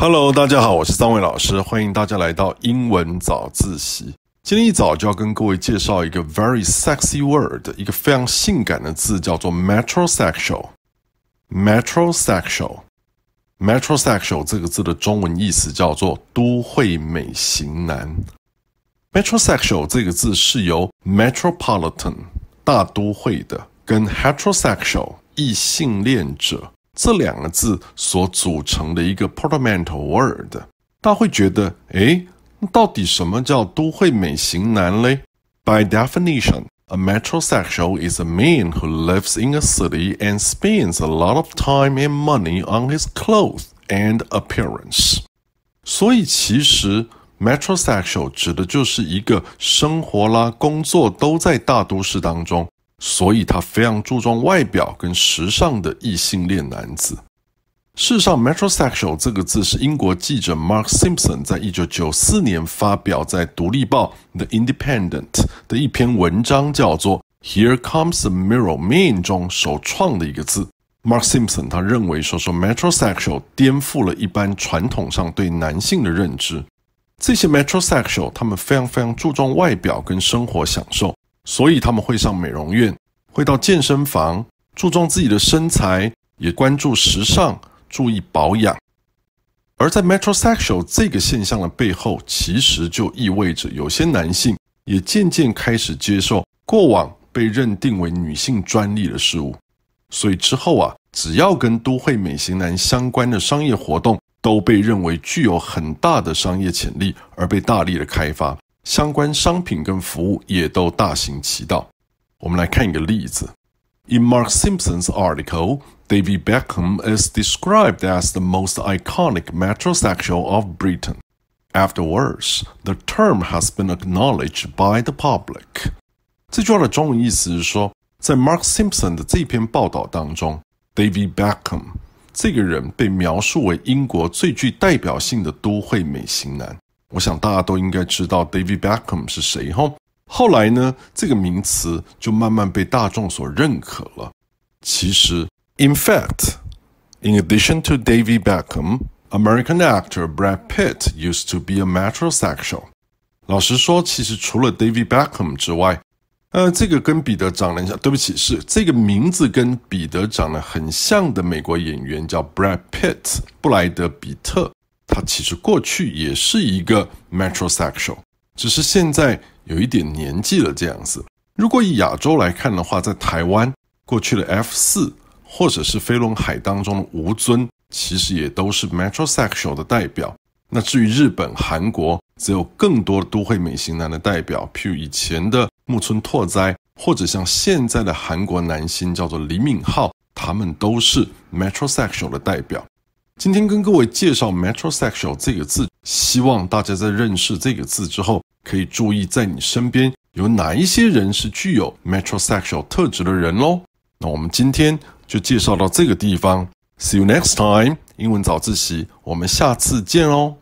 Hello，大家好，我是张伟老师，欢迎大家来到英文早自习。今天一早就要跟各位介绍一个 very sexy word，一个非常性感的字，叫做 metrosexual。metrosexual，metrosexual 这个字的中文意思叫做“都会美型男”。metrosexual 这个字是由 metropolitan（ 大都会的）跟 heterosexual（ 异性恋者）。这两个字所组成的一个 portmanteau word，大家会觉得，哎，到底什么叫都会美型男嘞？By definition, a metrosexual is a man who lives in a city and spends a lot of time and money on his clothes and appearance。所以其实 metrosexual 指的就是一个生活啦、工作都在大都市当中，所以，他非常注重外表跟时尚的异性恋男子。世上 “metrosexual” 这个字是英国记者 Mark Simpson 在一九九四年发表在《独立报》（The Independent） 的一篇文章，叫做《Here Comes the Mirror Man》中首创的一个字。Mark Simpson 他认为说说 “metrosexual” 颠覆了一般传统上对男性的认知。这些 “metrosexual” 他们非常非常注重外表跟生活享受。所以他们会上美容院，会到健身房，注重自己的身材，也关注时尚，注意保养。而在 metrosexual 这个现象的背后，其实就意味着有些男性也渐渐开始接受过往被认定为女性专利的事物。所以之后啊，只要跟都会美型男相关的商业活动，都被认为具有很大的商业潜力，而被大力的开发。相关商品跟服务也都大行其道。我们来看一个例子：In Mark Simpson's article, David Beckham is described as the most iconic metrosexual of Britain. Afterwards, the term has been acknowledged by the public. 这句话的中文意思是说，在 Mark Simpson 的这篇报道当中，David Beckham 这个人被描述为英国最具代表性的都会美型男。我想大家都应该知道 David Beckham 是谁哈。后来呢，这个名词就慢慢被大众所认可了。其实，In fact, in addition to David Beckham, American actor Brad Pitt used to be a metrosexual。老实说，其实除了 David Beckham 之外，呃，这个跟彼得长得像，对不起，是这个名字跟彼得长得很像的美国演员叫 Brad Pitt，布莱德·比特。他其实过去也是一个 metrosexual，只是现在有一点年纪了这样子。如果以亚洲来看的话，在台湾过去的 F 四或者是飞龙海当中的吴尊，其实也都是 metrosexual 的代表。那至于日本、韩国，则有更多的都会美型男的代表，譬如以前的木村拓哉，或者像现在的韩国男星叫做李敏镐，他们都是 metrosexual 的代表。今天跟各位介绍 metrosexual 这个字，希望大家在认识这个字之后，可以注意在你身边有哪一些人是具有 metrosexual 特质的人喽。那我们今天就介绍到这个地方。See you next time，英文早自习，我们下次见喽。